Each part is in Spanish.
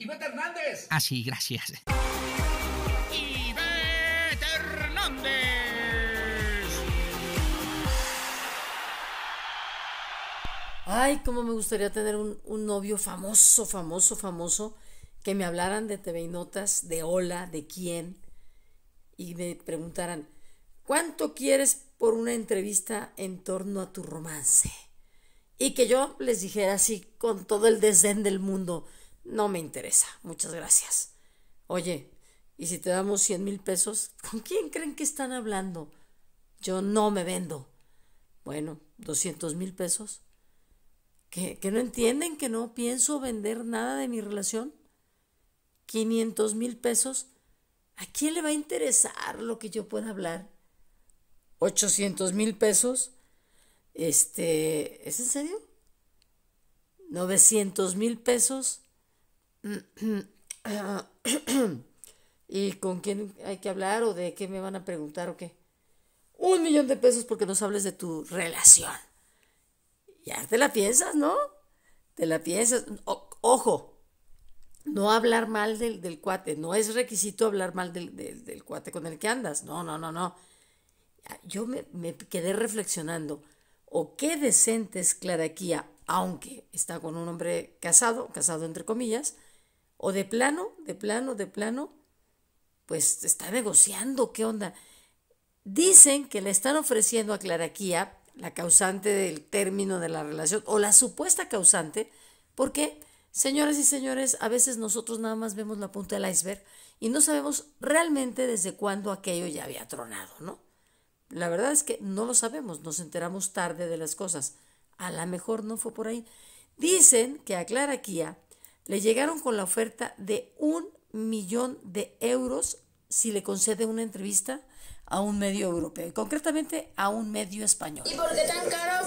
Ivete Hernández. Ah, sí, gracias. Ivete Hernández. Ay, cómo me gustaría tener un, un novio famoso, famoso, famoso, que me hablaran de TV Notas, de hola, de quién, y me preguntaran, ¿cuánto quieres por una entrevista en torno a tu romance? Y que yo les dijera así, con todo el desdén del mundo, no me interesa, muchas gracias. Oye, ¿y si te damos 100 mil pesos? ¿Con quién creen que están hablando? Yo no me vendo. Bueno, 200 mil pesos. ¿Que, no entienden que no pienso vender nada de mi relación? 500 mil pesos. ¿A quién le va a interesar lo que yo pueda hablar? 800 mil pesos. Este, ¿es en serio? 900 mil pesos. ¿Y con quién hay que hablar o de qué me van a preguntar o qué? Un millón de pesos porque nos hables de tu relación. Ya te la piensas, ¿no? Te la piensas. ojo, no hablar mal del, cuate. No es requisito hablar mal del, cuate con el que andas. No, no, no, no. Yo me, me quedé reflexionando. O qué decente es Claraquía, aunque está con un hombre casado, casado entre comillas, o de plano, de plano, de plano, pues está negociando, ¿qué onda? Dicen que le están ofreciendo a Claraquía, la causante del término de la relación, o la supuesta causante, porque, señoras y señores, a veces nosotros nada más vemos la punta del iceberg y no sabemos realmente desde cuándo aquello ya había tronado, ¿no? La verdad es que no lo sabemos, nos enteramos tarde de las cosas. A lo mejor no fue por ahí. Dicen que a Clara le llegaron con la oferta de un millón de euros si le concede una entrevista a un medio europeo, y concretamente a un medio español. ¿Y por qué tan caro?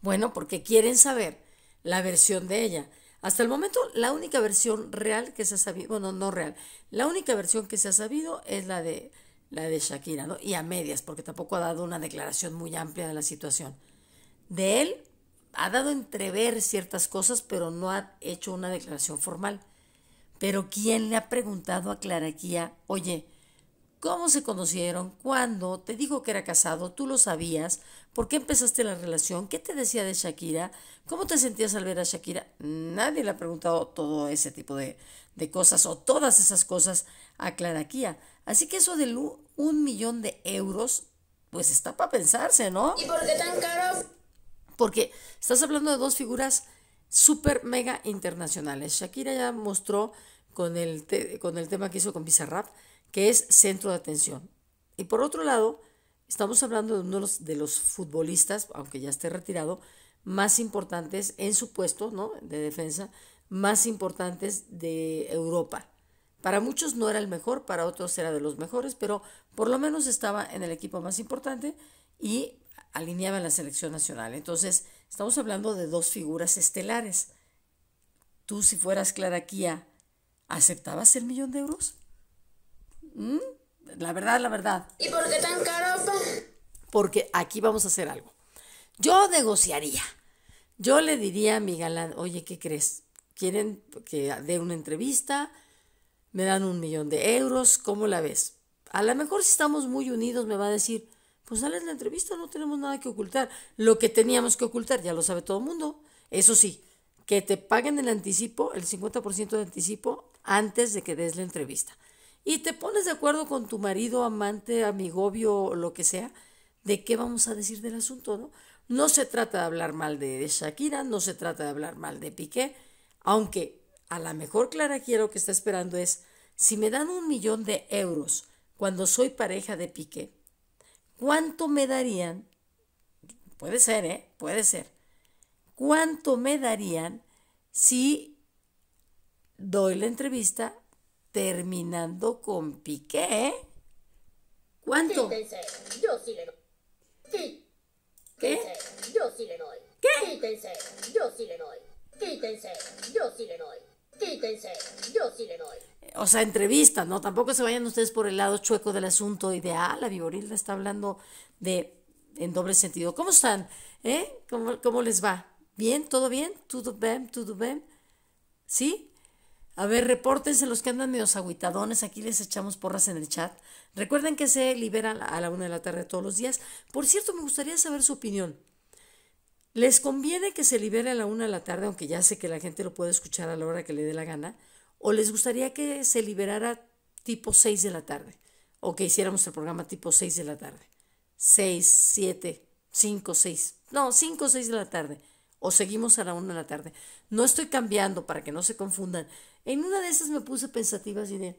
Bueno, porque quieren saber la versión de ella. Hasta el momento, la única versión real que se ha sabido, bueno, no real, la única versión que se ha sabido es la de, la de Shakira, ¿no? Y a medias, porque tampoco ha dado una declaración muy amplia de la situación. De él ha dado entrever ciertas cosas, pero no ha hecho una declaración formal. Pero ¿quién le ha preguntado a Clara Claraquía, oye, ¿cómo se conocieron? ¿Cuándo? ¿Te dijo que era casado? ¿Tú lo sabías? ¿Por qué empezaste la relación? ¿Qué te decía de Shakira? ¿Cómo te sentías al ver a Shakira? Nadie le ha preguntado todo ese tipo de, cosas o todas esas cosas a Clara Claraquía. Así que eso de un millón de euros, pues está para pensarse, ¿no? ¿Y por qué tan caro? porque estás hablando de dos figuras súper mega internacionales. Shakira ya mostró con el, con el tema que hizo con Bizarrap, que es centro de atención. Y por otro lado, estamos hablando de uno de los, futbolistas, aunque ya esté retirado, más importantes en su puesto ¿no? de defensa, más importantes de Europa. Para muchos no era el mejor, para otros era de los mejores, pero por lo menos estaba en el equipo más importante y alineaba la selección nacional. Entonces, estamos hablando de dos figuras estelares. Tú, si fueras Clara Kia, ¿aceptabas el millón de euros? ¿Mm? La verdad, la verdad. ¿Y por qué tan caro, Porque aquí vamos a hacer algo. Yo negociaría. Yo le diría a mi galán, oye, ¿qué crees? ¿Quieren que dé una entrevista? ¿Me dan un millón de euros? ¿Cómo la ves? A lo mejor si estamos muy unidos me va a decir, pues la entrevista, no tenemos nada que ocultar. Lo que teníamos que ocultar, ya lo sabe todo el mundo. Eso sí, que te paguen el anticipo, el 50% de anticipo, antes de que des la entrevista. Y te pones de acuerdo con tu marido, amante, amigovio, lo que sea, de qué vamos a decir del asunto, ¿no? No se trata de hablar mal de Shakira, no se trata de hablar mal de Piqué, aunque a lo mejor Clara Quiero que está esperando es, si me dan un millón de euros cuando soy pareja de Piqué, ¿Cuánto me darían? Puede ser, ¿eh? Puede ser. ¿Cuánto me darían si doy la entrevista terminando con Piqué? ¿eh? ¿Cuánto? Quítense, yo sí le doy. Quítense, ¿Qué? Yo sí le doy. ¿Qué? Quítense, yo sí le doy. Quítense, yo sí le doy yo sí le doy. O sea, entrevista, ¿no? Tampoco se vayan ustedes por el lado chueco del asunto ideal, la viborilda está hablando de, en doble sentido. ¿Cómo están? ¿Eh? ¿Cómo, les va? ¿Bien? ¿Todo bien? ¿Todo bien? ¿Todo bien? todo sí A ver, repórtense los que andan medio aguitadones, aquí les echamos porras en el chat. Recuerden que se libera a la una de la tarde todos los días. Por cierto, me gustaría saber su opinión. Les conviene que se libere a la una de la tarde, aunque ya sé que la gente lo puede escuchar a la hora que le dé la gana, o les gustaría que se liberara tipo 6 de la tarde, o que hiciéramos el programa tipo 6 de la tarde. 6, siete, cinco, seis, No, cinco o 6 de la tarde. O seguimos a la una de la tarde. No estoy cambiando para que no se confundan. En una de esas me puse pensativa y de...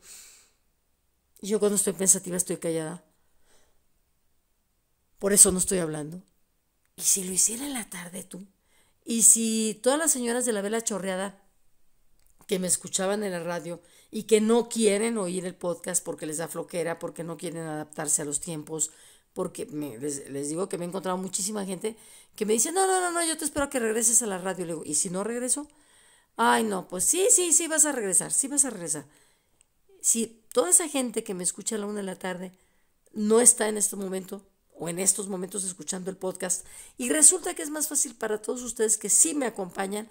Yo cuando estoy pensativa estoy callada. Por eso no estoy hablando. ¿Y si lo hiciera en la tarde tú? Y si todas las señoras de la vela chorreada que me escuchaban en la radio y que no quieren oír el podcast porque les da floquera, porque no quieren adaptarse a los tiempos, porque les, digo que me he encontrado muchísima gente que me dice, no, no, no, no, yo te espero que regreses a la radio. Le ¿y si no regreso? Ay, no, pues sí, sí, sí, vas a regresar, sí vas a regresar. Si toda esa gente que me escucha a la una de la tarde no está en este momento, o en estos momentos escuchando el podcast. Y resulta que es más fácil para todos ustedes que sí me acompañan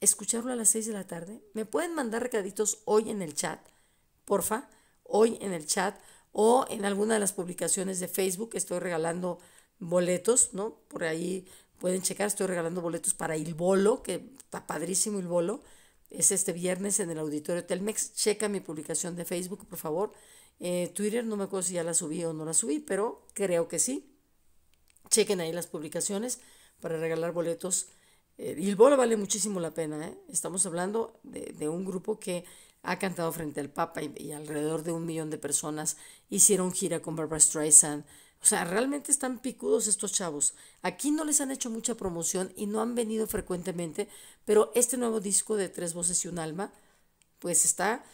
escucharlo a las 6 de la tarde. Me pueden mandar recaditos hoy en el chat, porfa, hoy en el chat o en alguna de las publicaciones de Facebook. Estoy regalando boletos, ¿no? Por ahí pueden checar, estoy regalando boletos para el Bolo, que está padrísimo Il Bolo. Es este viernes en el auditorio Telmex. Checa mi publicación de Facebook, por favor. Eh, Twitter, no me acuerdo si ya la subí o no la subí, pero creo que sí. Chequen ahí las publicaciones para regalar boletos. Eh, y el bolo vale muchísimo la pena. ¿eh? Estamos hablando de, un grupo que ha cantado frente al Papa y, alrededor de un millón de personas hicieron gira con Barbara Streisand. O sea, realmente están picudos estos chavos. Aquí no les han hecho mucha promoción y no han venido frecuentemente, pero este nuevo disco de Tres Voces y un Alma, pues está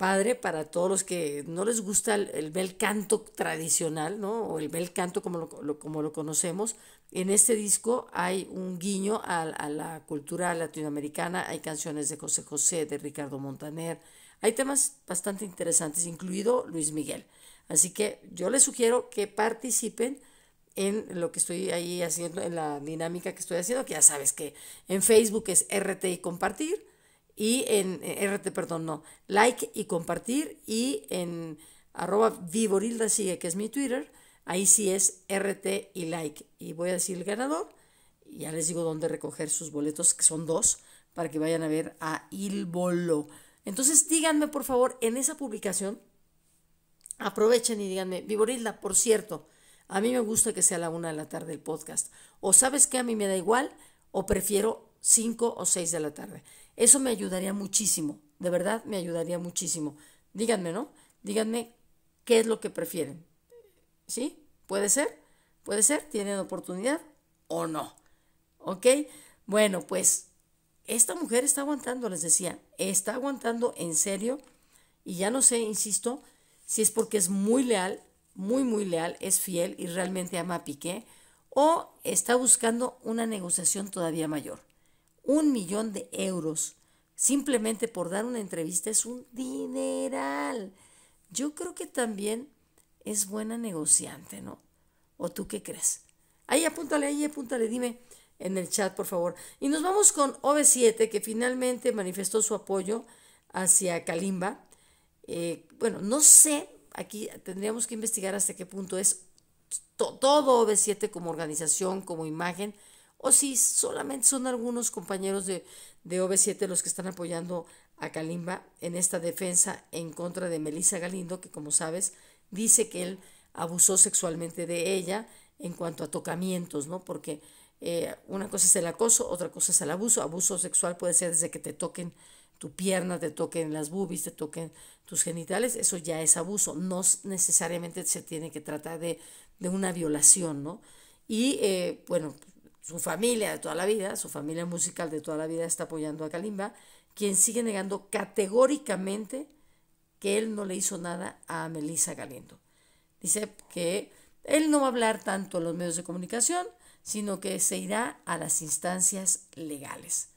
padre para todos los que no les gusta el, bel canto tradicional, ¿no? O el bel canto como lo, como lo conocemos. En este disco hay un guiño a, a, la cultura latinoamericana, hay canciones de José José, de Ricardo Montaner, hay temas bastante interesantes, incluido Luis Miguel. Así que yo les sugiero que participen en lo que estoy ahí haciendo, en la dinámica que estoy haciendo, que ya sabes que en Facebook es RT y compartir y en, RT, perdón, no, like y compartir y en arroba viborilda sigue, que es mi Twitter, ahí sí es RT y like. Y voy a decir el ganador y ya les digo dónde recoger sus boletos, que son dos, para que vayan a ver a Il Bolo. Entonces díganme, por favor, en esa publicación, aprovechen y díganme, Viborilda, por cierto, a mí me gusta que sea la una de la tarde el podcast. O sabes que a mí me da igual, o prefiero cinco o seis de la tarde. Eso me ayudaría muchísimo, de verdad me ayudaría muchísimo. Díganme, ¿no? Díganme qué es lo que prefieren. ¿Sí? ¿Puede ser? ¿Puede ser? ¿Tienen oportunidad o no? ¿Ok? Bueno, pues esta mujer está aguantando, les decía, está aguantando en serio y ya no sé, insisto, si es porque es muy leal, muy, muy leal, es fiel y realmente ama a Piqué o está buscando una negociación todavía mayor un millón de euros simplemente por dar una entrevista es un dineral. Yo creo que también es buena negociante, ¿no? ¿O tú qué crees? Ahí apúntale, ahí apúntale, dime en el chat, por favor. Y nos vamos con OV7, que finalmente manifestó su apoyo hacia Kalimba. Eh, bueno, no sé, aquí tendríamos que investigar hasta qué punto es todo OV7 como organización, como imagen, o si solamente son algunos compañeros de, de OV7 los que están apoyando a Kalimba en esta defensa en contra de Melissa Galindo, que como sabes dice que él abusó sexualmente de ella en cuanto a tocamientos, ¿no? Porque eh, una cosa es el acoso, otra cosa es el abuso. Abuso sexual puede ser desde que te toquen tu pierna, te toquen las bubis te toquen tus genitales, eso ya es abuso. No necesariamente se tiene que tratar de, de una violación, ¿no? Y eh, bueno, su familia de toda la vida, su familia musical de toda la vida está apoyando a Kalimba, quien sigue negando categóricamente que él no le hizo nada a Melissa Galindo. Dice que él no va a hablar tanto a los medios de comunicación, sino que se irá a las instancias legales.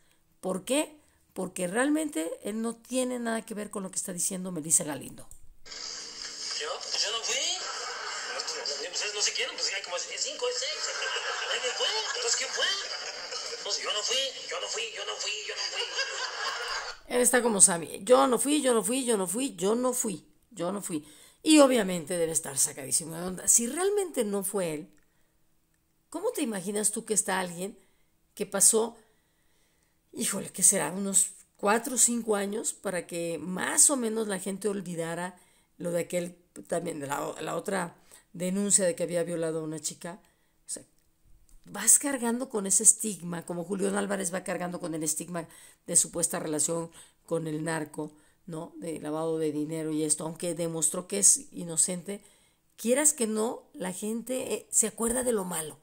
¿Por qué? Porque realmente él no tiene nada que ver con lo que está diciendo Melissa Galindo. Yo, yo no pues como es Él entonces fue? Pues, yo no fui, yo no fui, yo no fui, yo no fui. Él está como Sammy, yo no fui, yo no fui, yo no fui, yo no fui, yo no fui. Y obviamente debe estar sacadísimo de onda. Si realmente no fue él, ¿cómo te imaginas tú que está alguien que pasó, híjole, que será unos cuatro o cinco años para que más o menos la gente olvidara lo de aquel, también de la otra denuncia de que había violado a una chica. vas cargando con ese estigma, como Julián Álvarez va cargando con el estigma de supuesta relación con el narco, ¿no? De lavado de dinero y esto, aunque demostró que es inocente, quieras que no, la gente eh, se acuerda de lo malo,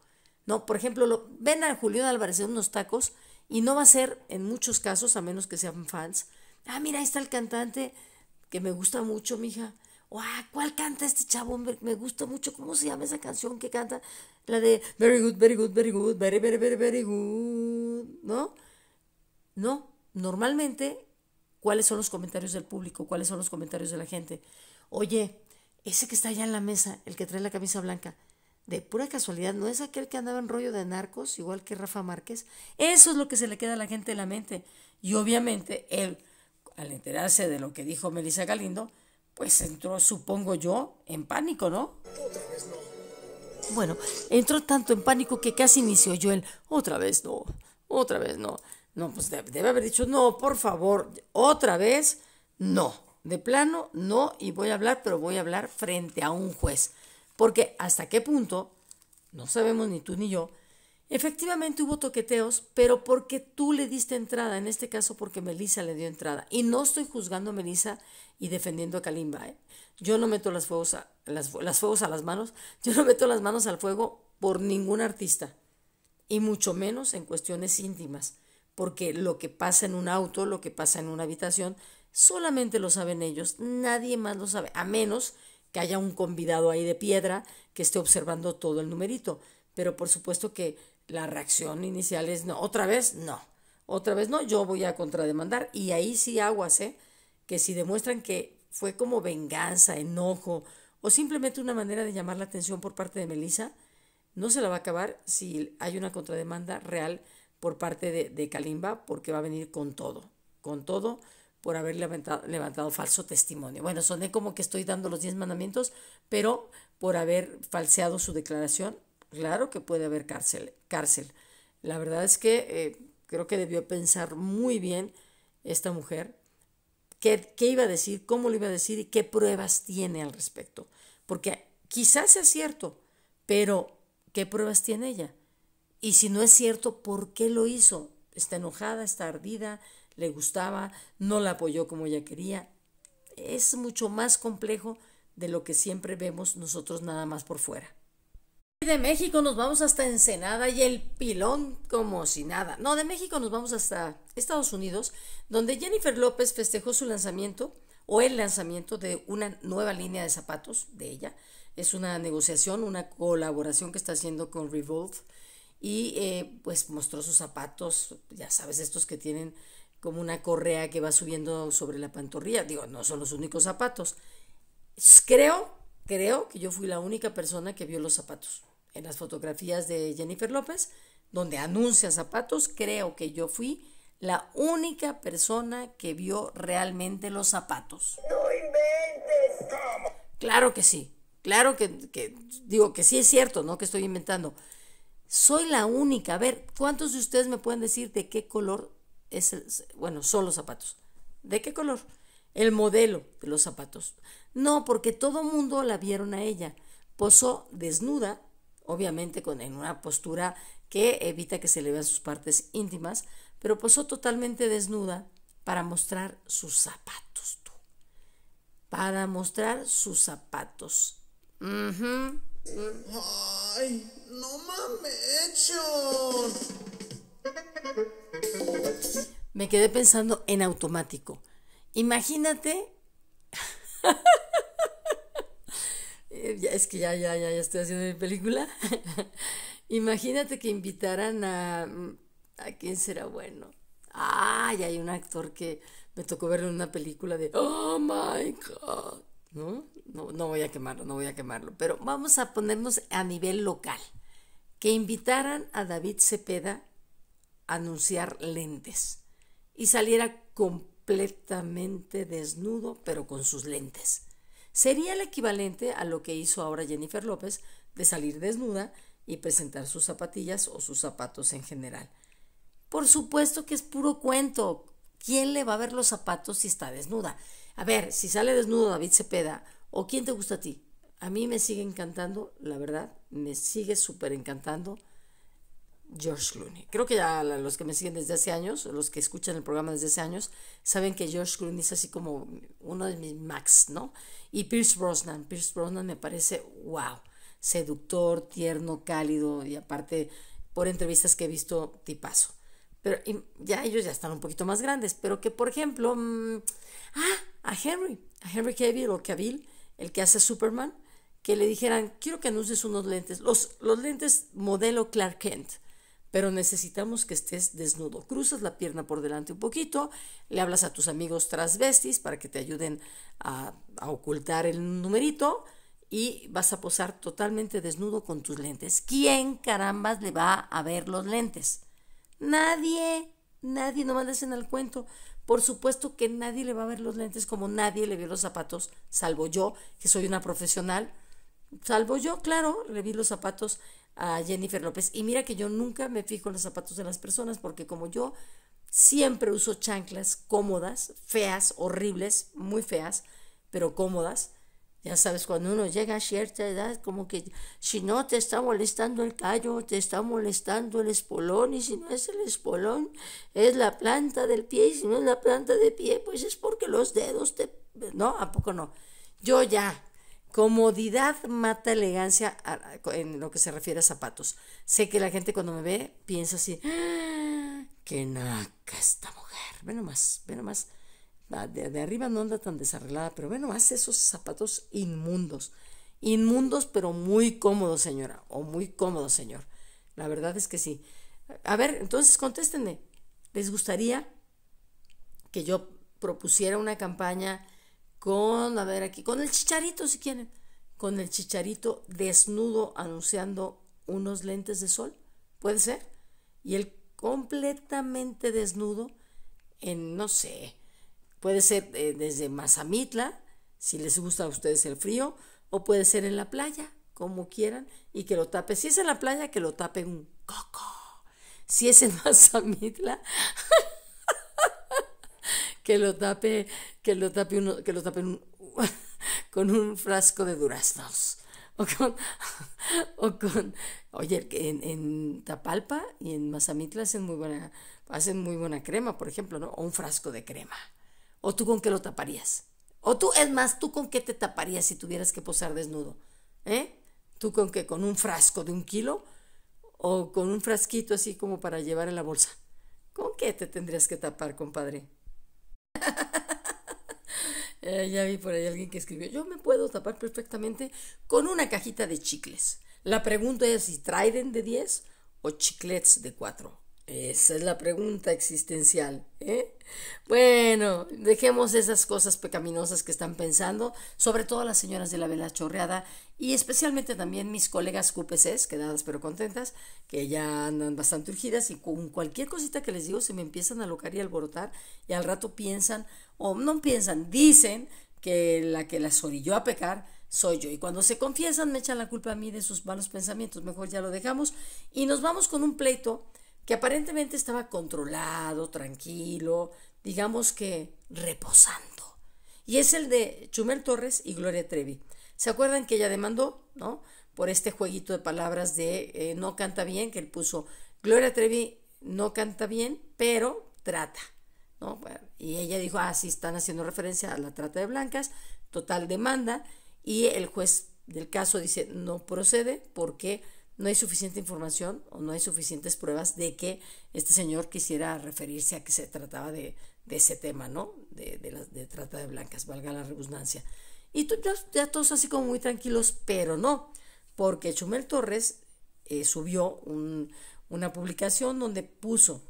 ¿no? Por ejemplo, ven a Julián Álvarez en unos tacos y no va a ser, en muchos casos, a menos que sean fans, ah, mira, ahí está el cantante que me gusta mucho, mija. ¿Cuál canta este chavo? Me, gusta mucho. ¿Cómo se llama esa canción que canta? La de Very good, very good, very good, very, very, very, very good. ¿No? No. Normalmente, ¿cuáles son los comentarios del público? ¿Cuáles son los comentarios de la gente? Oye, ese que está allá en la mesa, el que trae la camisa blanca, de pura casualidad, ¿no es aquel que andaba en rollo de narcos, igual que Rafa Márquez? Eso es lo que se le queda a la gente en la mente. Y obviamente él, al enterarse de lo que dijo Melissa Galindo, pues entró, supongo yo, en pánico, ¿no? Otra vez no. Bueno, entró tanto en pánico que casi inició yo el otra vez no, otra vez no. No, pues debe haber dicho, no, por favor, otra vez no. De plano, no, y voy a hablar, pero voy a hablar frente a un juez. Porque hasta qué punto, no sabemos ni tú ni yo, Efectivamente hubo toqueteos, pero porque tú le diste entrada, en este caso porque Melissa le dio entrada. Y no estoy juzgando a Melissa y defendiendo a Kalimba. ¿eh? Yo no meto las, fuegos las fuegos a las manos, yo no meto las manos al fuego por ningún artista, y mucho menos en cuestiones íntimas, porque lo que pasa en un auto, lo que pasa en una habitación, solamente lo saben ellos, nadie más lo sabe, a menos que haya un convidado ahí de piedra que esté observando todo el numerito. Pero por supuesto que la reacción inicial es no, otra vez no, otra vez no, yo voy a contrademandar y ahí sí aguas, ¿eh? que si demuestran que fue como venganza, enojo o simplemente una manera de llamar la atención por parte de Melissa, no se la va a acabar si hay una contrademanda real por parte de, de Kalimba porque va a venir con todo, con todo por haber levantado, levantado, falso testimonio. Bueno, soné como que estoy dando los diez mandamientos, pero por haber falseado su declaración Claro que puede haber cárcel. cárcel. La verdad es que eh, creo que debió pensar muy bien esta mujer qué, qué iba a decir, cómo lo iba a decir y qué pruebas tiene al respecto. Porque quizás sea cierto, pero ¿qué pruebas tiene ella? Y si no es cierto, ¿por qué lo hizo? Está enojada, está ardida, le gustaba, no la apoyó como ella quería. Es mucho más complejo de lo que siempre vemos nosotros nada más por fuera de México nos vamos hasta Ensenada y el pilón como si nada. No, de México nos vamos hasta Estados Unidos, donde Jennifer López festejó su lanzamiento o el lanzamiento de una nueva línea de zapatos de ella. Es una negociación, una colaboración que está haciendo con Revolt y eh, pues mostró sus zapatos, ya sabes, estos que tienen como una correa que va subiendo sobre la pantorrilla. Digo, no son los únicos zapatos. Creo creo que yo fui la única persona que vio los zapatos en las fotografías de Jennifer López, donde anuncia zapatos, creo que yo fui la única persona que vio realmente los zapatos. No inventes. Claro que sí, claro que, que, digo que sí es cierto, no que estoy inventando. Soy la única. A ver, ¿cuántos de ustedes me pueden decir de qué color es, el, bueno, son los zapatos? ¿De qué color? El modelo de los zapatos. No, porque todo mundo la vieron a ella. Posó desnuda obviamente con, en una postura que evita que se le vean sus partes íntimas, pero posó totalmente desnuda para mostrar sus zapatos, tú. Para mostrar sus zapatos. ¡Ay! ¡No mames! Me quedé pensando en automático. Imagínate. Eh, es que ya, ya, ya, ya estoy haciendo mi película. Imagínate que invitaran a... Mm, ¿A quién será bueno? Ah, hay un actor que me tocó verlo en una película de... Oh, my God. ¿No? no voy a quemarlo, no voy a quemarlo. Pero vamos a ponernos a nivel local. Que invitaran a David Cepeda a anunciar lentes. Y saliera completamente desnudo, pero con sus lentes Sería el equivalente a lo que hizo ahora Jennifer López de salir desnuda y presentar sus zapatillas o sus zapatos en general. Por supuesto que es puro cuento. ¿Quién le va a ver los zapatos si está desnuda? A ver, si sale desnudo David Cepeda, ¿o quién te gusta a ti? A mí me sigue encantando, la verdad, me sigue súper encantando George Clooney. Creo que ya los que me siguen desde hace años, los que escuchan el programa desde hace años, saben que George Clooney es así como uno de mis max, ¿no? Y Pierce Brosnan. Pierce Brosnan me parece, wow, seductor, tierno, cálido y aparte, por entrevistas que he visto, tipazo. Pero ya ellos ya están un poquito más grandes, pero que por ejemplo, mm, ah, a Henry, a Henry Cavill o Cavill, el que hace Superman, que le dijeran, quiero que anuncies unos lentes, los, los lentes modelo Clark Kent pero necesitamos que estés desnudo. Cruzas la pierna por delante un poquito, le hablas a tus amigos transvestis para que te ayuden a, ocultar el numerito y vas a posar totalmente desnudo con tus lentes. ¿Quién carambas le va a ver los lentes? Nadie, nadie, no mandes en el cuento. Por supuesto que nadie le va a ver los lentes como nadie le vio los zapatos, salvo yo, que soy una profesional. Salvo yo, claro, le vi los zapatos a Jennifer López. Y mira que yo nunca me fijo en los zapatos de las personas porque como yo siempre uso chanclas cómodas, feas, horribles, muy feas, pero cómodas. Ya sabes, cuando uno llega a cierta edad, como que si no te está molestando el callo, te está molestando el espolón, y si no es el espolón, es la planta del pie, y si no es la planta de pie, pues es porque los dedos te... No, ¿a poco no? Yo ya, Comodidad mata elegancia en lo que se refiere a zapatos. Sé que la gente cuando me ve piensa así, que ah, qué naca esta mujer. Ve nomás, ve nomás. De, de, arriba no anda tan desarreglada, pero ve nomás esos zapatos inmundos. Inmundos, pero muy cómodos, señora, o muy cómodos, señor. La verdad es que sí. A ver, entonces contéstenme. ¿Les gustaría que yo propusiera una campaña con, a ver aquí, con el chicharito si quieren, con el chicharito desnudo anunciando unos lentes de sol, puede ser, y el completamente desnudo en, no sé, puede ser eh, desde Mazamitla, si les gusta a ustedes el frío, o puede ser en la playa, como quieran, y que lo tape. Si es en la playa, que lo tape un coco. Si es en Mazamitla, que lo tape, que lo tape uno, que lo tape con un frasco de duraznos. O con, o con oye, en, en, Tapalpa y en Mazamitla hacen muy buena, hacen muy buena crema, por ejemplo, ¿no? O un frasco de crema. ¿O tú con qué lo taparías? O tú, es más, ¿tú con qué te taparías si tuvieras que posar desnudo? ¿Eh? ¿Tú con qué? ¿Con un frasco de un kilo? ¿O con un frasquito así como para llevar en la bolsa? ¿Con qué te tendrías que tapar, compadre? Eh, ya vi por ahí alguien que escribió, yo me puedo tapar perfectamente con una cajita de chicles. La pregunta es si traiden de 10 o chiclets de 4. Esa es la pregunta existencial. ¿eh? Bueno, dejemos esas cosas pecaminosas que están pensando, sobre todo las señoras de la vela chorreada y especialmente también mis colegas QPCs, quedadas pero contentas, que ya andan bastante urgidas y con cualquier cosita que les digo se me empiezan a locar y alborotar y al rato piensan, o no piensan, dicen que la que las orilló a pecar soy yo. Y cuando se confiesan me echan la culpa a mí de sus malos pensamientos. Mejor ya lo dejamos y nos vamos con un pleito que aparentemente estaba controlado, tranquilo, digamos que reposando. Y es el de Chumel Torres y Gloria Trevi. ¿Se acuerdan que ella demandó, no? Por este jueguito de palabras de eh, no canta bien, que él puso Gloria Trevi no canta bien, pero trata, ¿no? y ella dijo, ah, sí, están haciendo referencia a la trata de blancas, total demanda, y el juez del caso dice, no procede porque no hay suficiente información o no hay suficientes pruebas de que este señor quisiera referirse a que se trataba de, ese tema, ¿no? De, de, de, trata de blancas, valga la redundancia. Y ya, ya, todos así como muy tranquilos, pero no, porque Chumel Torres eh, subió una publicación donde puso,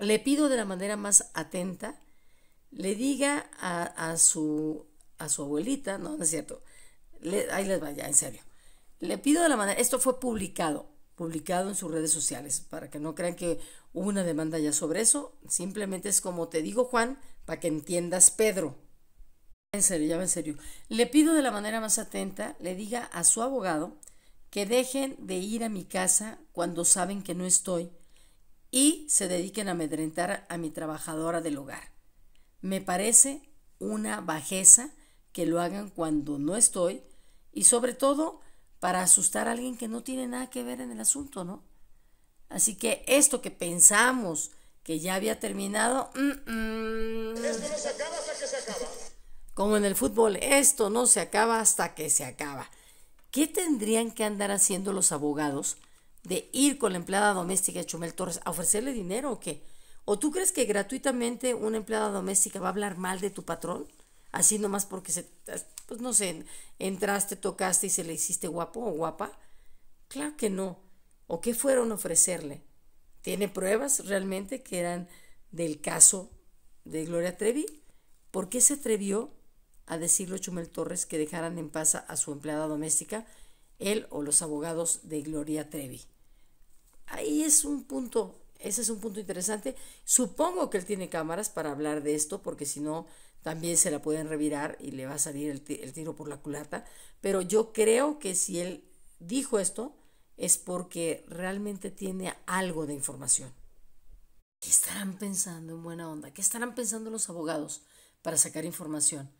le pido de la manera más atenta, le diga a, su, a su abuelita, no, no es cierto, le, ahí les vaya, en serio le pido de la manera, esto fue publicado, publicado en sus redes sociales, para que no crean que hubo una demanda ya sobre eso, simplemente es como te digo Juan, para que entiendas Pedro. En serio, ya en serio. Le pido de la manera más atenta, le diga a su abogado que dejen de ir a mi casa cuando saben que no estoy y se dediquen a amedrentar a mi trabajadora del hogar. Me parece una bajeza que lo hagan cuando no estoy y sobre todo para asustar a alguien que no tiene nada que ver en el asunto, ¿no? Así que esto que pensamos que ya había terminado, esto no se acaba hasta que se acaba. Como en el fútbol, esto no se acaba hasta que se acaba. ¿Qué tendrían que andar haciendo los abogados de ir con la empleada doméstica de Chumel Torres a ofrecerle dinero o qué? ¿O tú crees que gratuitamente una empleada doméstica va a hablar mal de tu patrón? Así nomás porque se pues no sé, entraste, tocaste y se le hiciste guapo o guapa. Claro que no. ¿O qué fueron a ofrecerle? ¿Tiene pruebas realmente que eran del caso de Gloria Trevi? ¿Por qué se atrevió a decirle a Chumel Torres que dejaran en paz a su empleada doméstica, él o los abogados de Gloria Trevi? Ahí es un punto, ese es un punto interesante. Supongo que él tiene cámaras para hablar de esto, porque si no, también se la pueden revirar y le va a salir el, tiro por la culata. Pero yo creo que si él dijo esto es porque realmente tiene algo de información. ¿Qué estarán pensando en buena onda? ¿Qué estarán pensando los abogados para sacar información?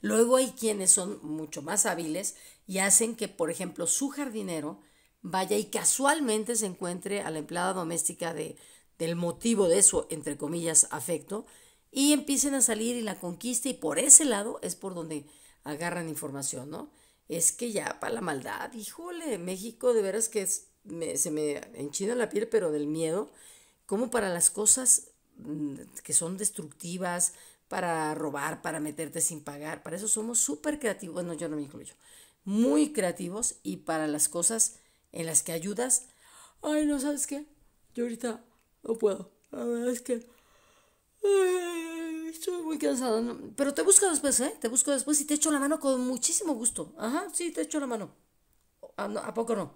Luego hay quienes son mucho más hábiles y hacen que, por ejemplo, su jardinero vaya y casualmente se encuentre a la empleada doméstica de, del motivo de eso, entre comillas, afecto, y empiecen a salir y la conquista y por ese lado es por donde agarran información, ¿no? Es que ya para la maldad, híjole, México de veras que se me enchina la piel, pero del miedo, como para las cosas mm, que son destructivas, para robar, para meterte sin pagar, para eso somos súper creativos, bueno, yo no me incluyo, muy creativos y para las cosas en las que ayudas, ay, no sabes qué, yo ahorita no puedo, la verdad es que estoy muy cansada. Pero te busco después, ¿eh? Te busco después y te echo la mano con muchísimo gusto. Ajá, sí, te echo la mano. Ah, ¿A, poco no?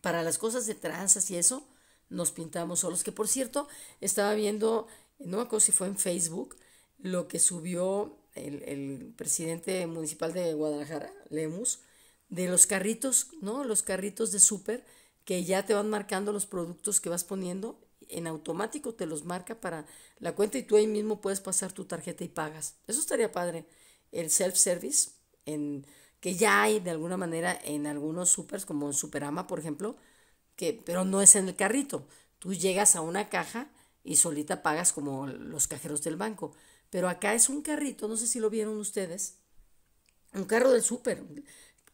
Para las cosas de tranzas y eso, nos pintamos solos. Que por cierto, estaba viendo, no me acuerdo si fue en Facebook, lo que subió el, el presidente municipal de Guadalajara, Lemus, de los carritos, ¿no? Los carritos de súper que ya te van marcando los productos que vas poniendo en automático te los marca para la cuenta y tú ahí mismo puedes pasar tu tarjeta y pagas. Eso estaría padre. El self-service, en, que ya hay de alguna manera en algunos supers, como en Superama, por ejemplo, que, pero no es en el carrito. Tú llegas a una caja y solita pagas como los cajeros del banco. Pero acá es un carrito, no sé si lo vieron ustedes, un carro del súper,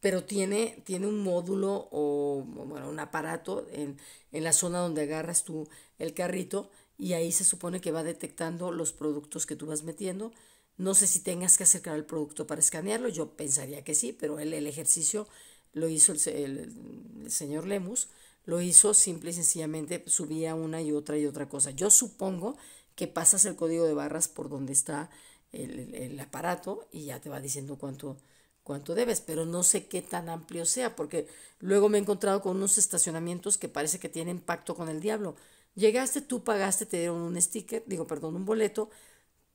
pero tiene, tiene un módulo o un aparato en, la zona donde agarras tu el carrito y ahí se supone que va detectando los productos que tú vas metiendo. No sé si tengas que acercar el producto para escanearlo, yo pensaría que sí, pero el ejercicio lo hizo el, señor Lemus, lo hizo simple y sencillamente, subía una y otra y otra cosa. Yo supongo que pasas el código de barras por donde está el, aparato y ya te va diciendo cuánto, cuánto debes, pero no sé qué tan amplio sea, porque luego me he encontrado con unos estacionamientos que parece que tienen pacto con el diablo Llegaste, tú pagaste, te dieron un sticker, digo, perdón, un boleto,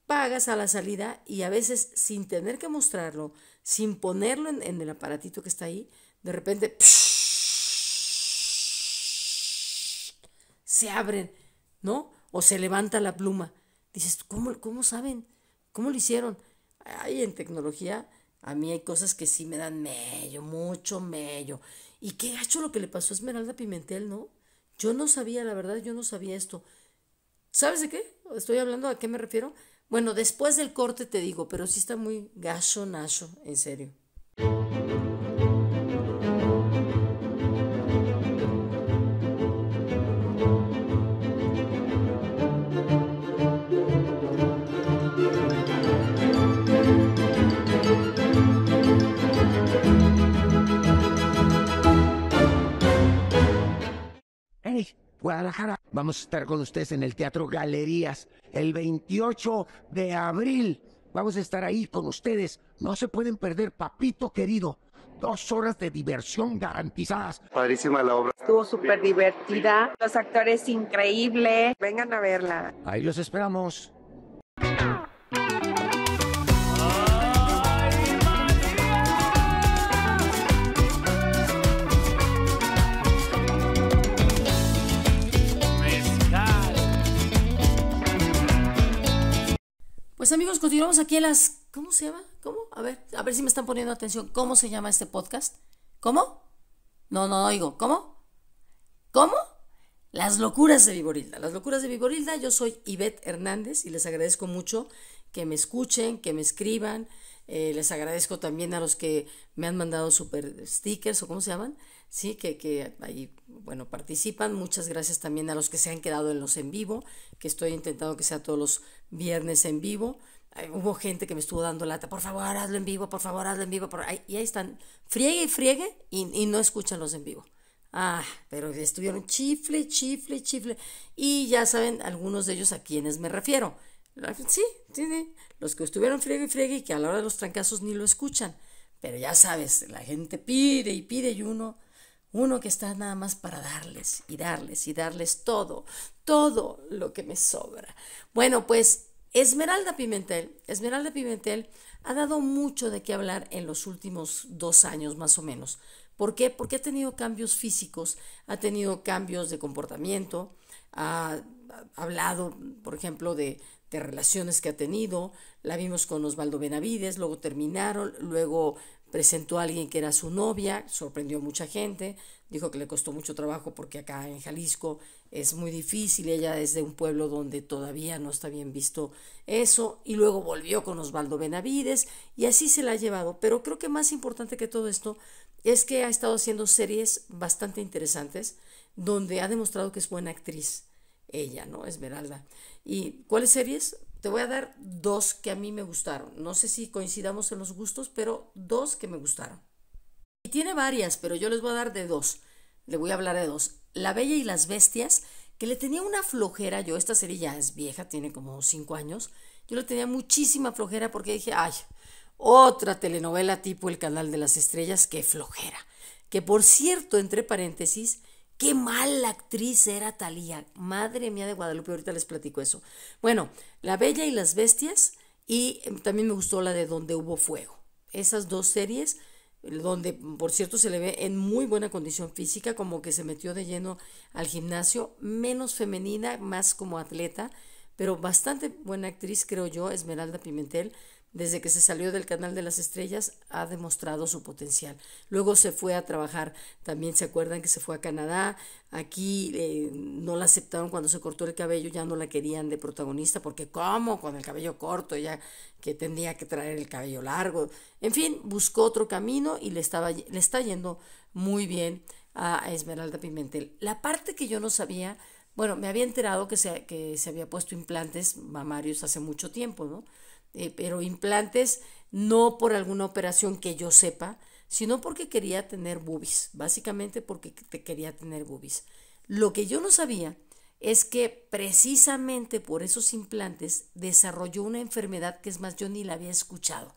pagas a la salida y a veces sin tener que mostrarlo, sin ponerlo en, el aparatito que está ahí, de repente se abren, ¿no? O se levanta la pluma. Dices, ¿cómo, cómo saben? ¿Cómo lo hicieron? Ay, en tecnología, a mí hay cosas que sí me dan mello, mucho mello. Y qué ha hecho lo que le pasó a Esmeralda Pimentel, ¿no? Yo no sabía, la verdad, yo no sabía esto. ¿Sabes de qué? Estoy hablando, ¿a qué me refiero? Bueno, después del corte te digo, pero sí está muy gacho, nacho, en serio. Guadalajara. Vamos a estar con ustedes en el Teatro Galerías el 28 de abril. Vamos a estar ahí con ustedes. No se pueden perder, papito querido. Dos horas de diversión garantizadas. Padrísima la obra. Estuvo súper divertida. Los actores increíbles. Vengan a verla. Ahí los esperamos. Pues amigos, continuamos aquí en las... ¿Cómo se llama? ¿Cómo? A ver, a ver si me están poniendo atención. ¿Cómo se llama este podcast? ¿Cómo? No, no, oigo. ¿Cómo? ¿Cómo? Las locuras de Viborilda, Las locuras de Viborilda, Yo soy Ivette Hernández y les agradezco mucho que me escuchen, que me escriban. Eh, les agradezco también a los que me han mandado super stickers o cómo se llaman. Sí, que, que ahí, bueno, participan. Muchas gracias también a los que se han quedado en los en vivo, que estoy intentando que sea todos los viernes en vivo. hubo gente que me estuvo dando lata, por favor, hazlo en vivo, por favor, hazlo en vivo. Por... y ahí están, friegue y friegue y, no escuchan los en vivo. Ah, pero estuvieron chifle, chifle, chifle. Y ya saben algunos de ellos a quienes me refiero. Sí, sí, sí. Los que estuvieron friegue y friegue y que a la hora de los trancazos ni lo escuchan. Pero ya sabes, la gente pide y pide y uno uno que está nada más para darles y darles y darles todo, todo lo que me sobra. Bueno, pues Esmeralda Pimentel, Esmeralda Pimentel ha dado mucho de qué hablar en los últimos dos años más o menos. ¿Por qué? Porque ha tenido cambios físicos, ha tenido cambios de comportamiento, ha, hablado, por ejemplo, de, de relaciones que ha tenido, la vimos con Osvaldo Benavides, luego terminaron, luego presentó a alguien que era su novia, sorprendió a mucha gente, dijo que le costó mucho trabajo porque acá en Jalisco es muy difícil, ella es de un pueblo donde todavía no está bien visto eso, y luego volvió con Osvaldo Benavides y así se la ha llevado, pero creo que más importante que todo esto es que ha estado haciendo series bastante interesantes donde ha demostrado que es buena actriz ella, ¿no? Esmeralda. ¿Y cuáles series? Te voy a dar dos que a mí me gustaron. No sé si coincidamos en los gustos, pero dos que me gustaron. Y tiene varias, pero yo les voy a dar de dos. Le voy a hablar de dos. La Bella y las Bestias, que le tenía una flojera yo. Esta serie ya es vieja, tiene como cinco años. Yo le tenía muchísima flojera porque dije, ay, otra telenovela tipo El Canal de las Estrellas, qué flojera. Que por cierto, entre paréntesis, Qué mala actriz era Talía. Madre mía de Guadalupe, ahorita les platico eso. Bueno, La Bella y las Bestias y em, también me gustó la de Donde hubo fuego. Esas dos series donde por cierto se le ve en muy buena condición física, como que se metió de lleno al gimnasio, menos femenina, más como atleta, pero bastante buena actriz, creo yo, Esmeralda Pimentel desde que se salió del canal de las estrellas, ha demostrado su potencial. Luego se fue a trabajar, también se acuerdan que se fue a Canadá, aquí eh, no la aceptaron cuando se cortó el cabello, ya no la querían de protagonista, porque ¿cómo? Con el cabello corto, ya que tendría que traer el cabello largo. En fin, buscó otro camino y le, estaba, le está yendo muy bien a Esmeralda Pimentel. La parte que yo no sabía, bueno, me había enterado que se, que se había puesto implantes mamarios hace mucho tiempo, ¿no? Eh, pero implantes no por alguna operación que yo sepa, sino porque quería tener boobies, básicamente porque te quería tener boobies. Lo que yo no sabía es que precisamente por esos implantes desarrolló una enfermedad que es más, yo ni la había escuchado.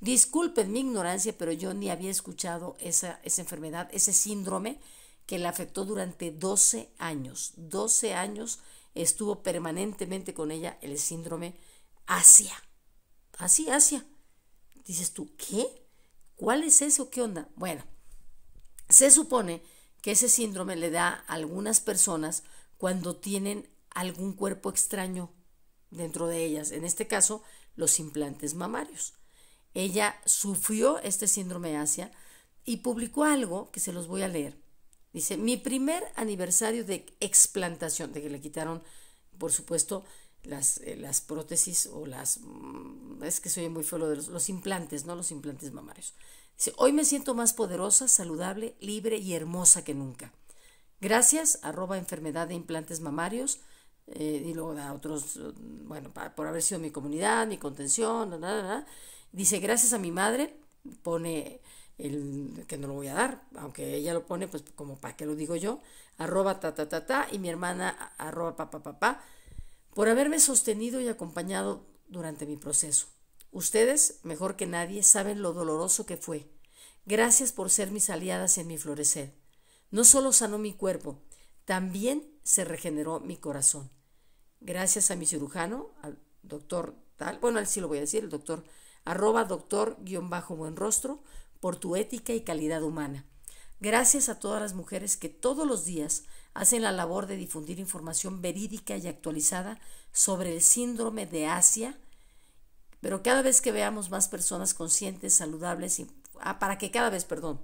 Disculpen mi ignorancia, pero yo ni había escuchado esa, esa enfermedad, ese síndrome que la afectó durante 12 años. 12 años estuvo permanentemente con ella el síndrome Asia así, Asia. Dices tú, ¿qué? ¿Cuál es eso? ¿Qué onda? Bueno, se supone que ese síndrome le da a algunas personas cuando tienen algún cuerpo extraño dentro de ellas, en este caso, los implantes mamarios. Ella sufrió este síndrome Asia y publicó algo que se los voy a leer. Dice, mi primer aniversario de explantación, de que le quitaron, por supuesto, eh, las, prótesis o las... Mm, es que soy muy feo de los, implantes, ¿no? Los implantes mamarios. Dice, hoy me siento más poderosa, saludable, libre y hermosa que nunca. Gracias, arroba enfermedad de implantes mamarios. Eh, y luego a otros, mm, bueno, por haber sido mi comunidad, mi contención, nada nada Dice, gracias a mi madre, pone el que no lo voy a dar, aunque ella lo pone, pues como para qué lo digo yo, arroba ta ta ta ta, y mi hermana arroba papá papá por haberme sostenido y acompañado durante mi proceso. Ustedes, mejor que nadie, saben lo doloroso que fue. Gracias por ser mis aliadas en mi florecer. No solo sanó mi cuerpo, también se regeneró mi corazón. Gracias a mi cirujano, al doctor tal, bueno, así sí lo voy a decir, el doctor, arroba doctor guión bajo buen rostro, por tu ética y calidad humana. Gracias a todas las mujeres que todos los días hacen la labor de difundir información verídica y actualizada sobre el síndrome de Asia, pero cada vez que veamos más personas conscientes, saludables, y, ah, para que cada vez, perdón,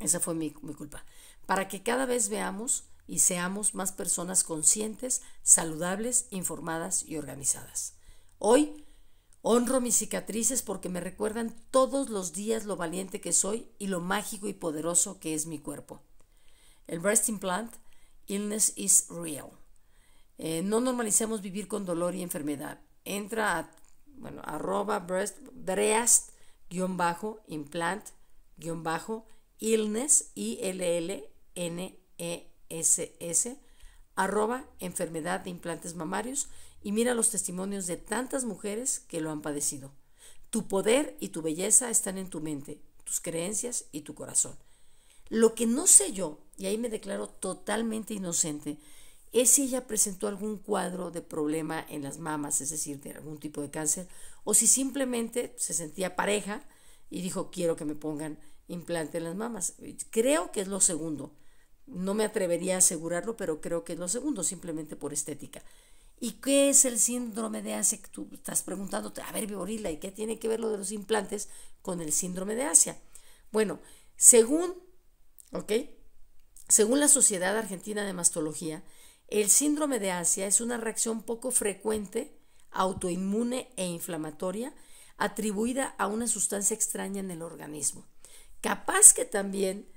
esa fue mi, mi culpa, para que cada vez veamos y seamos más personas conscientes, saludables, informadas y organizadas. Hoy Honro mis cicatrices porque me recuerdan todos los días lo valiente que soy y lo mágico y poderoso que es mi cuerpo. El breast implant, illness is real. Eh, no normalicemos vivir con dolor y enfermedad. Entra a bueno, arroba breast, breast guión bajo, implant, bajo, illness, i l n e s s arroba enfermedad de implantes mamarios y mira los testimonios de tantas mujeres que lo han padecido. Tu poder y tu belleza están en tu mente, tus creencias y tu corazón. Lo que no sé yo, y ahí me declaro totalmente inocente, es si ella presentó algún cuadro de problema en las mamas, es decir, de algún tipo de cáncer, o si simplemente se sentía pareja y dijo, quiero que me pongan implante en las mamas. Creo que es lo segundo. No me atrevería a asegurarlo, pero creo que es lo segundo, simplemente por estética. ¿Y qué es el síndrome de Asia? Tú estás preguntándote, a ver, Viborila, ¿y qué tiene que ver lo de los implantes con el síndrome de Asia? Bueno, según, ¿ok? Según la Sociedad Argentina de Mastología, el síndrome de Asia es una reacción poco frecuente, autoinmune e inflamatoria, atribuida a una sustancia extraña en el organismo. Capaz que también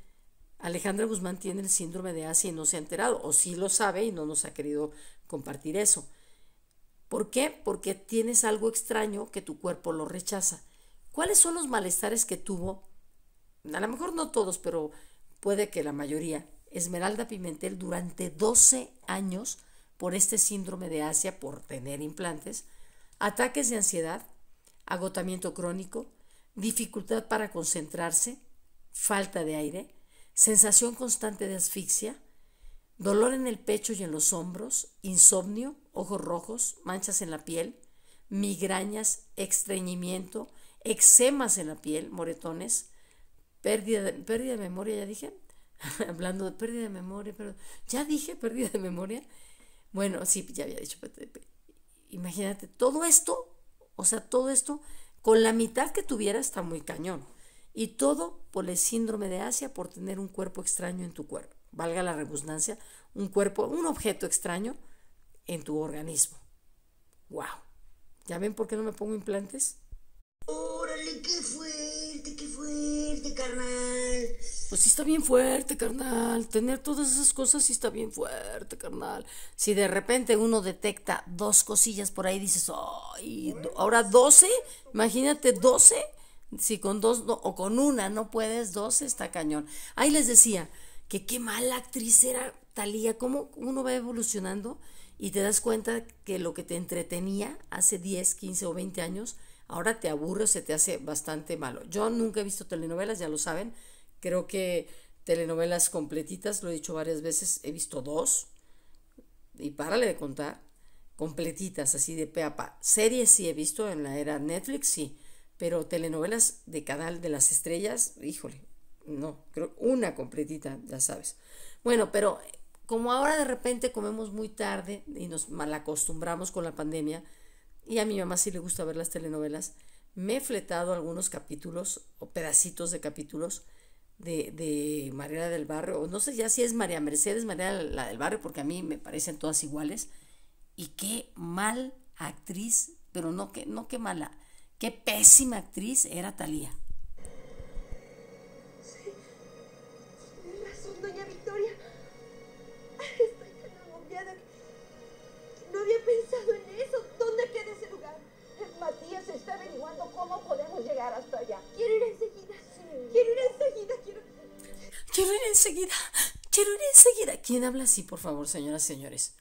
Alejandra Guzmán tiene el síndrome de Asia y no se ha enterado, o sí lo sabe y no nos ha querido compartir eso. ¿Por qué? Porque tienes algo extraño que tu cuerpo lo rechaza. ¿Cuáles son los malestares que tuvo? A lo mejor no todos, pero puede que la mayoría. Esmeralda Pimentel durante 12 años por este síndrome de Asia, por tener implantes, ataques de ansiedad, agotamiento crónico, dificultad para concentrarse, falta de aire, sensación constante de asfixia, dolor en el pecho y en los hombros, insomnio, ojos rojos, manchas en la piel, migrañas, estreñimiento, eczemas en la piel, moretones, pérdida de, pérdida de memoria, ya dije, hablando de pérdida de memoria, pero ya dije pérdida de memoria. Bueno, sí, ya había dicho, imagínate, todo esto, o sea, todo esto, con la mitad que tuviera está muy cañón. Y todo por el síndrome de Asia, por tener un cuerpo extraño en tu cuerpo valga la redundancia, un cuerpo, un objeto extraño en tu organismo. ¡Wow! ¿Ya ven por qué no me pongo implantes? ¡Órale, qué fuerte, qué fuerte, carnal! Pues sí está bien fuerte, carnal. Tener todas esas cosas sí está bien fuerte, carnal. Si de repente uno detecta dos cosillas por ahí, dices, ¡ay! ahora 12, imagínate 12. Si con dos o con una no puedes, 12 está cañón. Ahí les decía, que qué mala actriz era Talía, cómo uno va evolucionando y te das cuenta que lo que te entretenía hace 10, 15 o 20 años, ahora te aburre o se te hace bastante malo. Yo nunca he visto telenovelas, ya lo saben, creo que telenovelas completitas, lo he dicho varias veces, he visto dos, y párale de contar, completitas, así de pa Series sí he visto en la era Netflix, sí, pero telenovelas de canal de las estrellas, híjole, no, creo una completita, ya sabes. Bueno, pero como ahora de repente comemos muy tarde y nos malacostumbramos con la pandemia, y a mi mamá sí le gusta ver las telenovelas, me he fletado algunos capítulos o pedacitos de capítulos de, de María del Barrio, o no sé ya si es María Mercedes, María la del Barrio, porque a mí me parecen todas iguales. Y qué mal actriz, pero no que, no qué mala, qué pésima actriz era Talía. Quiero ir enseguida. Quiero ir enseguida. ¿Quién habla así, por favor, señoras y señores?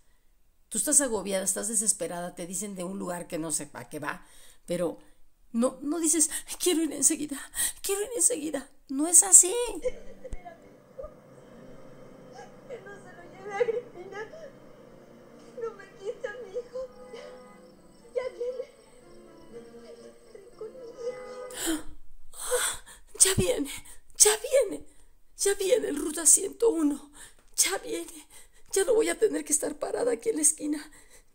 Tú estás agobiada, estás desesperada, te dicen de un lugar que no sepa qué va, pero no, no dices, quiero ir enseguida, quiero ir enseguida. No es así. Ya viene, ya viene. Ya viene el Ruta 101. Ya viene. Ya no voy a tener que estar parada aquí en la esquina.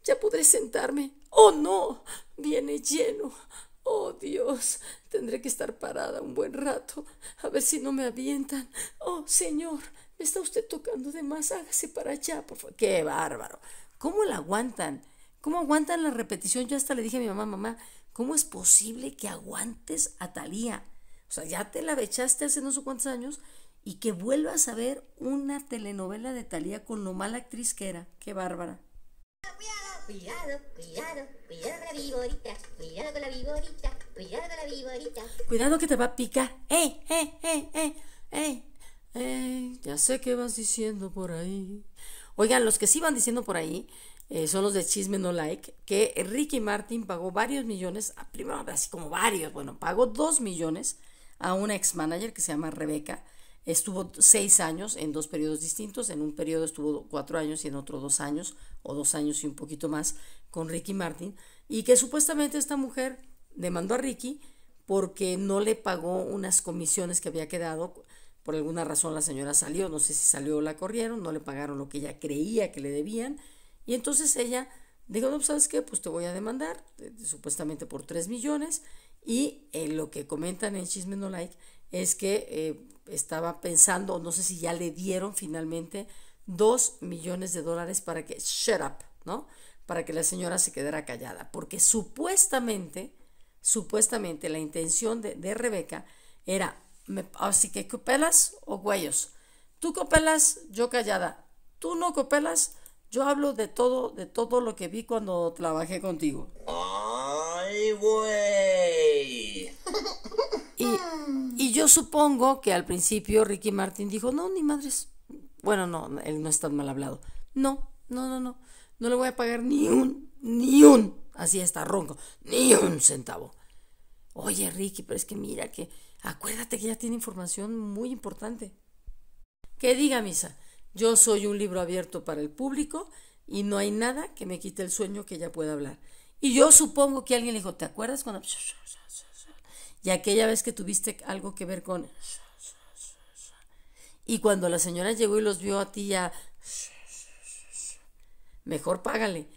Ya podré sentarme. ¡Oh, no! Viene lleno. Oh, Dios. Tendré que estar parada un buen rato. A ver si no me avientan. Oh, señor. Me está usted tocando de más. Hágase para allá, por favor. ¡Qué bárbaro! ¿Cómo la aguantan? ¿Cómo aguantan la repetición? Yo hasta le dije a mi mamá, mamá, ¿cómo es posible que aguantes a Talía? O sea, ya te la echaste hace no sé cuántos años y que vuelvas a ver una telenovela de Talía con lo mala actriz que era. ¡Qué bárbara! Cuidado, cuidado, cuidado cuidado con la viborita, cuidado con la viborita, cuidado con la viborita. Cuidado que te va a picar. ¡Ey, eh, ey, eh, ey, eh, ey, ey! ya sé qué vas diciendo por ahí. Oigan, los que sí van diciendo por ahí son los de Chisme No Like, que Ricky Martin pagó varios millones, ah, primero así como varios, bueno, pagó dos millones a una ex manager que se llama Rebeca, Estuvo seis años en dos periodos distintos, en un periodo estuvo cuatro años y en otro dos años, o dos años y un poquito más, con Ricky Martin, y que supuestamente esta mujer demandó a Ricky porque no le pagó unas comisiones que había quedado. Por alguna razón la señora salió, no sé si salió o la corrieron, no le pagaron lo que ella creía que le debían, y entonces ella dijo, no, pues, ¿sabes qué? Pues te voy a demandar, eh, supuestamente por tres millones, y eh, lo que comentan en Chisme No Like es que eh, estaba pensando, no sé si ya le dieron finalmente, dos millones de dólares para que, shut up, ¿no? Para que la señora se quedara callada, porque supuestamente, supuestamente la intención de, Rebeca era, así que copelas o güeyos, tú copelas, yo callada, tú no copelas, yo hablo de todo, de todo lo que vi cuando trabajé contigo. ¡Ay, güey! Y yo supongo que al principio Ricky Martin dijo, no, ni madres. Bueno, no, él no es tan mal hablado. No, no, no, no. No le voy a pagar ni un, ni un, así está ronco, ni un centavo. Oye, Ricky, pero es que mira que, acuérdate que ya tiene información muy importante. Que diga misa, yo soy un libro abierto para el público y no hay nada que me quite el sueño que ella pueda hablar. Y yo supongo que alguien le dijo, ¿te acuerdas cuando... Y aquella vez que tuviste algo que ver con... Y cuando la señora llegó y los vio a ti ya... Mejor págale,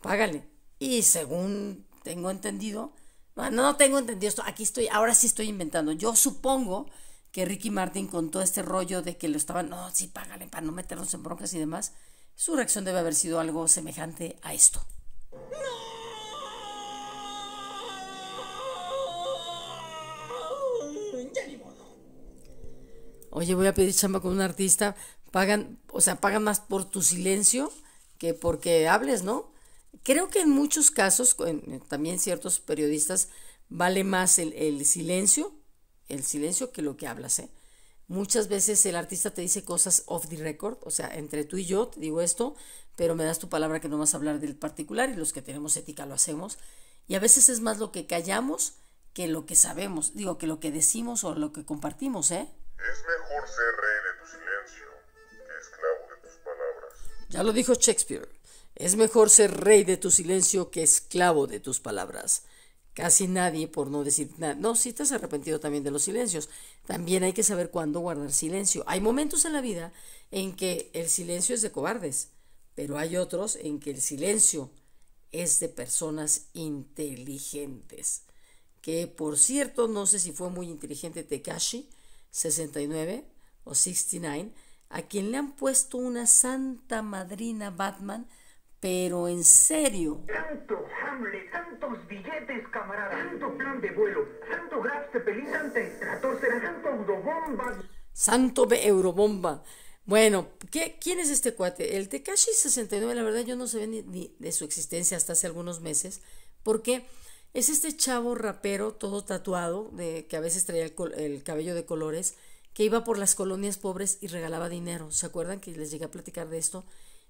págale. Y según tengo entendido... No, no tengo entendido esto. Aquí estoy, ahora sí estoy inventando. Yo supongo que Ricky Martin con todo este rollo de que lo estaban, no, sí, págale para no meternos en broncas y demás, su reacción debe haber sido algo semejante a esto. No. oye, voy a pedir chamba con un artista, pagan, o sea, pagan más por tu silencio que porque hables, ¿no? Creo que en muchos casos, también ciertos periodistas, vale más el, el, silencio, el silencio que lo que hablas, ¿eh? Muchas veces el artista te dice cosas off the record, o sea, entre tú y yo te digo esto, pero me das tu palabra que no vas a hablar del particular y los que tenemos ética lo hacemos. Y a veces es más lo que callamos que lo que sabemos, digo, que lo que decimos o lo que compartimos, ¿eh? Es mejor ser rey de tu silencio que esclavo de tus palabras. Ya lo dijo Shakespeare. Es mejor ser rey de tu silencio que esclavo de tus palabras. Casi nadie, por no decir nada. No, si te has arrepentido también de los silencios. También hay que saber cuándo guardar silencio. Hay momentos en la vida en que el silencio es de cobardes, pero hay otros en que el silencio es de personas inteligentes. Que por cierto, no sé si fue muy inteligente Tekashi, 69 o 69, a quien le han puesto una santa madrina Batman, pero en serio. Tanto tantos billetes, camarada, tanto plan de vuelo, tanto Santo Eurobomba. Bueno, ¿qué, ¿quién es este cuate? El Tekashi 69, la verdad yo no sé ni de su existencia hasta hace algunos meses, porque es este chavo rapero, todo tatuado, de, que a veces traía el, cabello de colores, que iba por las colonias pobres y regalaba dinero. ¿Se acuerdan que les llegué a platicar de esto?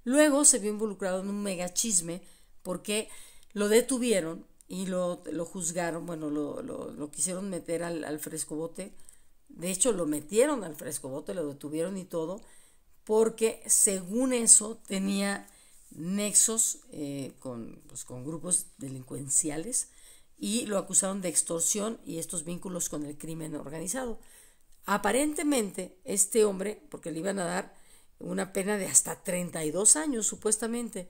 Luego se vio involucrado en un mega chisme porque lo detuvieron y lo, juzgaron, bueno, lo, quisieron meter al, al, frescobote. De hecho, lo metieron al frescobote, lo detuvieron y todo, porque según eso tenía nexos eh, con, pues, con grupos delincuenciales y lo acusaron de extorsión y estos vínculos con el crimen organizado. Aparentemente, este hombre, porque le iban a dar una pena de hasta 32 años supuestamente,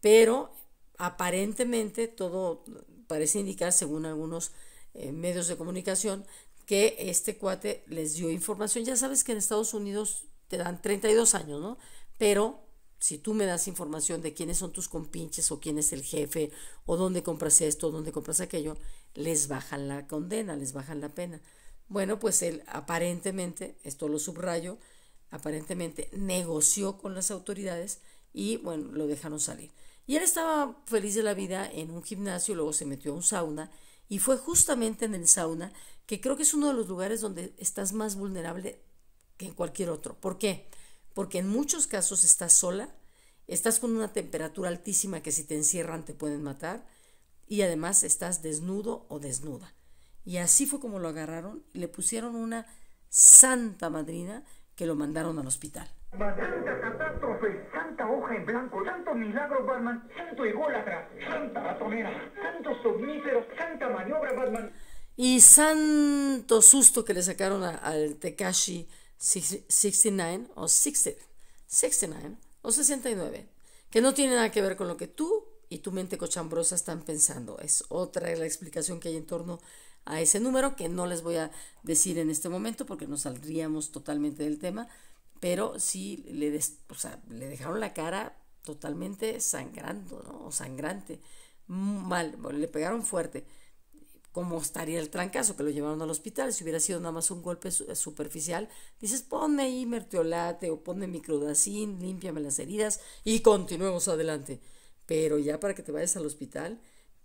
pero aparentemente todo parece indicar, según algunos eh, medios de comunicación, que este cuate les dio información. Ya sabes que en Estados Unidos te dan 32 años, ¿no? Pero si tú me das información de quiénes son tus compinches o quién es el jefe o dónde compras esto dónde compras aquello, les bajan la condena, les bajan la pena. Bueno, pues él aparentemente, esto lo subrayo, aparentemente negoció con las autoridades y bueno, lo dejaron salir. Y él estaba feliz de la vida en un gimnasio, luego se metió a un sauna y fue justamente en el sauna que creo que es uno de los lugares donde estás más vulnerable que en cualquier otro. ¿Por qué? porque en muchos casos estás sola, estás con una temperatura altísima que si te encierran te pueden matar y además estás desnudo o desnuda. Y así fue como lo agarraron y le pusieron una santa madrina que lo mandaron al hospital. catástrofe, santa hoja en blanco, milagro Batman, santo ególatra, santa ratonera, santa maniobra Batman. Y santo susto que le sacaron al Tekashi 69 o 69 o 69, que no tiene nada que ver con lo que tú y tu mente cochambrosa están pensando. Es otra la explicación que hay en torno a ese número que no les voy a decir en este momento porque nos saldríamos totalmente del tema, pero sí le, o sea, le dejaron la cara totalmente sangrando o sangrante, mal, le pegaron fuerte cómo estaría el trancazo que lo llevaron al hospital. Si hubiera sido nada más un golpe superficial, dices, ponme ahí mertiolate o ponme microdacin, límpiame las heridas y continuemos adelante. Pero ya para que te vayas al hospital,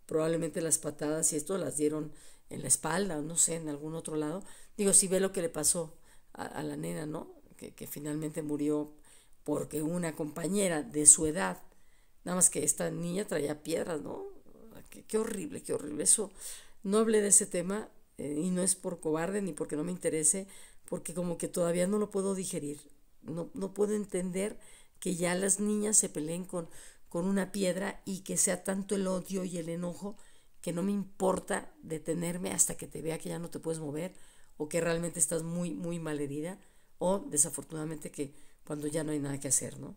probablemente las patadas y esto las dieron en la espalda, no sé, en algún otro lado. Digo, si ve lo que le pasó a, la nena, ¿no? Que, finalmente murió porque una compañera de su edad, nada más que esta niña traía piedras, ¿no? qué horrible, qué horrible. Eso no hablé de ese tema eh, y no es por cobarde ni porque no me interese, porque como que todavía no lo puedo digerir. No, no puedo entender que ya las niñas se peleen con, con una piedra y que sea tanto el odio y el enojo que no me importa detenerme hasta que te vea que ya no te puedes mover o que realmente estás muy, muy mal herida o desafortunadamente que cuando ya no hay nada que hacer, ¿no?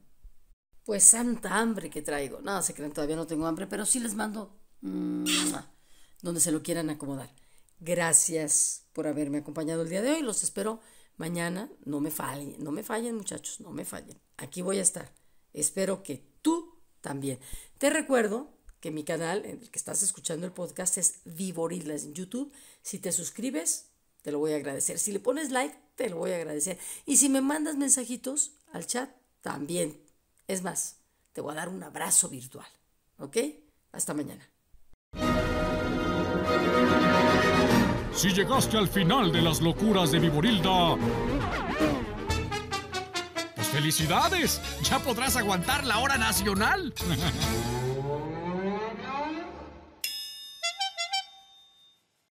Pues santa hambre que traigo. Nada, se creen, todavía no tengo hambre, pero sí les mando... Mm, donde se lo quieran acomodar. Gracias por haberme acompañado el día de hoy. Los espero mañana. No me fallen, no me fallen muchachos, no me fallen. Aquí voy a estar. Espero que tú también. Te recuerdo que mi canal en el que estás escuchando el podcast es Vivorilas en YouTube. Si te suscribes, te lo voy a agradecer. Si le pones like, te lo voy a agradecer. Y si me mandas mensajitos al chat, también. Es más, te voy a dar un abrazo virtual. ¿Ok? Hasta mañana. Si llegaste al final de las locuras de Viborilda, pues felicidades, ya podrás aguantar la hora nacional.